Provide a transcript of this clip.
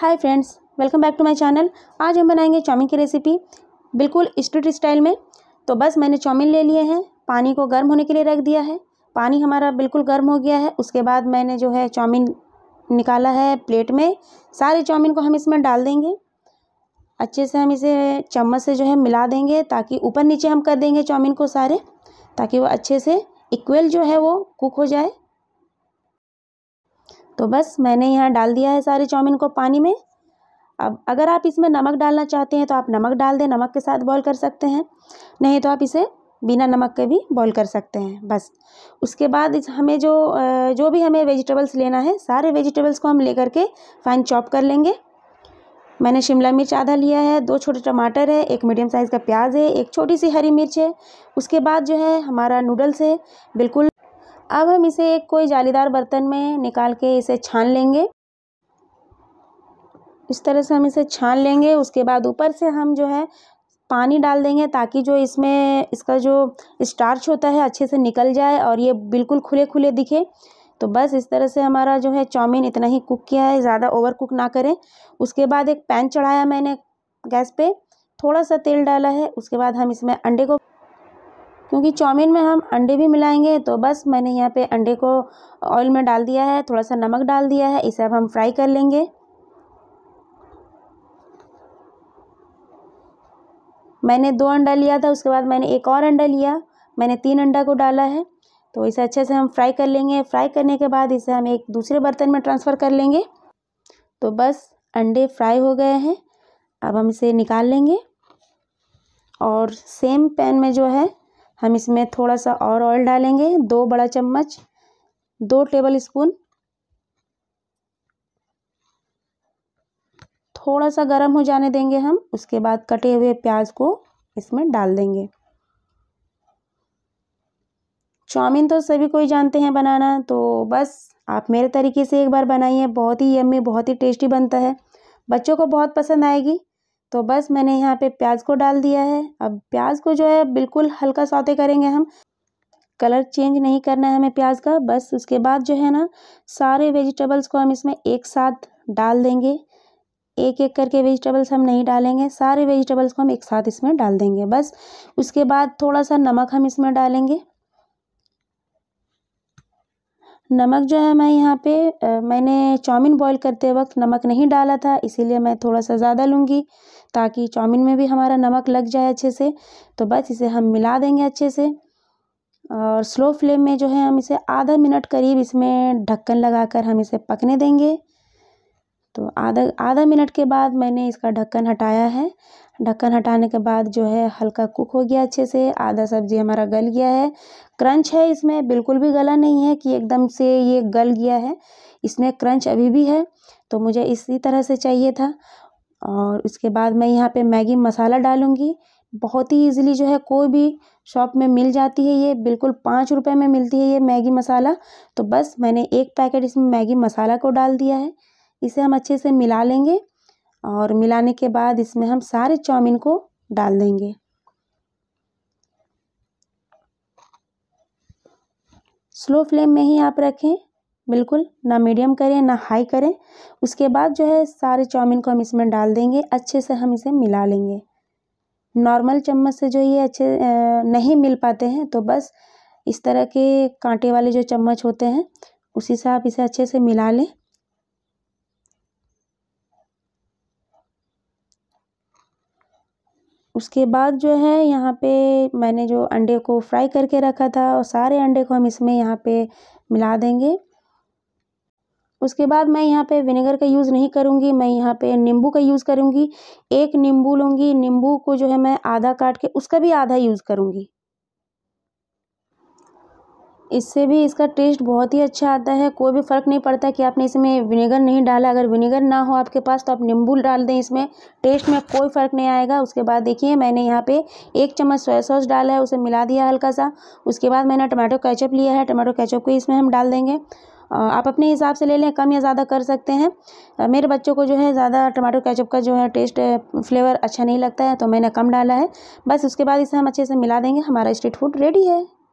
hi friends welcome back to my channel आज हम बनाएंगे चाउमीन की रेसिपी बिल्कुल स्ट्रीट स्टाइल में तो बस मैंने चाउमीन ले लिए हैं पानी को गर्म होने के लिए रख दिया है पानी हमारा बिल्कुल गर्म हो गया है उसके बाद मैंने जो है चाउमीन निकाला है प्लेट में सारे चाउमीन को हम इसमें डाल देंगे अच्छे से हम इसे चम्मच से जो है मिला देंगे ताकि ऊपर नीचे हम कर देंगे चाउमीन को सारे ताकि वो अच्छे से इक्वल जो है वो कुक हो जाए तो बस मैंने यहाँ डाल दिया है सारे चाउमीन को पानी में अब अगर आप इसमें नमक डालना चाहते हैं तो आप नमक डाल दें नमक के साथ बॉईल कर सकते हैं नहीं तो आप इसे बिना नमक के भी बॉईल कर सकते हैं बस उसके बाद इस हमें जो जो भी हमें वेजिटेबल्स लेना है सारे वेजिटेबल्स को हम ले करके फाइन चॉप कर लेंगे मैंने शिमला मिर्च आधा लिया है दो छोटे टमाटर है एक मीडियम साइज़ का प्याज है एक छोटी सी हरी मिर्च है उसके बाद जो है हमारा नूडल्स है बिल्कुल अब हम इसे एक कोई जालीदार बर्तन में निकाल के इसे छान लेंगे इस तरह से हम इसे छान लेंगे उसके बाद ऊपर से हम जो है पानी डाल देंगे ताकि जो इसमें इसका जो स्टार्च होता है अच्छे से निकल जाए और ये बिल्कुल खुले खुले दिखे तो बस इस तरह से हमारा जो है चाउमीन इतना ही कुक किया है ज़्यादा ओवर कुक ना करें उसके बाद एक पैन चढ़ाया मैंने गैस पे थोड़ा सा तेल डाला है उसके बाद हम इसमें अंडे को क्योंकि चाउमीन में हम अंडे भी मिलाएंगे तो बस मैंने यहाँ पे अंडे को ऑयल में डाल दिया है थोड़ा सा नमक डाल दिया है इसे अब हम फ्राई कर लेंगे मैंने दो अंडा लिया था उसके बाद मैंने एक और अंडा लिया मैंने तीन अंडा को डाला है तो इसे अच्छे से हम फ्राई कर लेंगे फ्राई करने के बाद इसे हम एक दूसरे बर्तन में ट्रांसफ़र कर लेंगे तो बस अंडे फ्राई हो गए हैं अब हम इसे निकाल लेंगे और सेम पैन में जो है हम इसमें थोड़ा सा और ऑयल डालेंगे दो बड़ा चम्मच दो टेबल स्पून थोड़ा सा गर्म हो जाने देंगे हम उसके बाद कटे हुए प्याज को इसमें डाल देंगे चाउमीन तो सभी कोई जानते हैं बनाना तो बस आप मेरे तरीके से एक बार बनाइए बहुत ही यम्मी बहुत ही टेस्टी बनता है बच्चों को बहुत पसंद आएगी तो बस मैंने यहाँ पे प्याज को डाल दिया है अब प्याज को जो है बिल्कुल हल्का सौते करेंगे हम कलर चेंज नहीं करना है हमें प्याज का बस उसके बाद जो है ना सारे वेजिटेबल्स को हम इसमें एक साथ डाल देंगे एक एक करके वेजिटेबल्स हम नहीं डालेंगे सारे वेजिटेबल्स को हम एक साथ इसमें डाल देंगे बस उसके बाद थोड़ा सा नमक हम इसमें डालेंगे नमक जो है मैं यहाँ पे मैंने चाउमीन बॉईल करते वक्त नमक नहीं डाला था इसीलिए मैं थोड़ा सा ज़्यादा लूँगी ताकि चाउमीन में भी हमारा नमक लग जाए अच्छे से तो बस इसे हम मिला देंगे अच्छे से और स्लो फ्लेम में जो है हम इसे आधा मिनट करीब इसमें ढक्कन लगाकर हम इसे पकने देंगे तो आधा आधा मिनट के बाद मैंने इसका ढक्कन हटाया है ढक्कन हटाने के बाद जो है हल्का कुक हो गया अच्छे से आधा सब्जी हमारा गल गया है क्रंच है इसमें बिल्कुल भी गला नहीं है कि एकदम से ये गल गया है इसमें क्रंच अभी भी है तो मुझे इसी तरह से चाहिए था और इसके बाद मैं यहाँ पे मैगी मसाला डालूँगी बहुत ही इजीली जो है कोई भी शॉप में मिल जाती है ये बिल्कुल पाँच रुपये में मिलती है ये मैगी मसाला तो बस मैंने एक पैकेट इसमें मैगी मसाला को डाल दिया है इसे हम अच्छे से मिला लेंगे और मिलाने के बाद इसमें हम सारे चाउमीन को डाल देंगे स्लो फ्लेम में ही आप रखें बिल्कुल ना मीडियम करें ना हाई करें उसके बाद जो है सारे चाउमीन को हम इसमें डाल देंगे अच्छे से हम इसे मिला लेंगे नॉर्मल चम्मच से जो ये अच्छे नहीं मिल पाते हैं तो बस इस तरह के कांटे वाले जो चम्मच होते हैं उसी से आप इसे अच्छे से मिला लें उसके बाद जो है यहाँ पे मैंने जो अंडे को फ्राई करके रखा था और सारे अंडे को हम इसमें यहाँ पे मिला देंगे उसके बाद मैं यहाँ पे विनेगर का यूज़ नहीं करूँगी मैं यहाँ पे नींबू का यूज़ करूँगी एक नींबू लूँगी नींबू को जो है मैं आधा काट के उसका भी आधा यूज़ करूँगी इससे भी इसका टेस्ट बहुत ही अच्छा आता है कोई भी फ़र्क नहीं पड़ता कि आपने इसमें विनेगर नहीं डाला अगर विनेगर ना हो आपके पास तो आप नींबू डाल दें इसमें टेस्ट में कोई फ़र्क नहीं आएगा उसके बाद देखिए मैंने यहाँ पे एक चम्मच सोया सॉस डाला है उसे मिला दिया हल्का सा उसके बाद मैंने टमाटो कैचअप लिया है टमाटो कैचअप को इसमें हम डाल देंगे आप अपने हिसाब से ले लें कम या ज़्यादा कर सकते हैं मेरे बच्चों को जो है ज़्यादा टमाटो कैचअप का जो है टेस्ट फ्लेवर अच्छा नहीं लगता है तो मैंने कम डाला है बस उसके बाद इसे हम अच्छे से मिला देंगे हमारा स्ट्रीट फूड रेडी है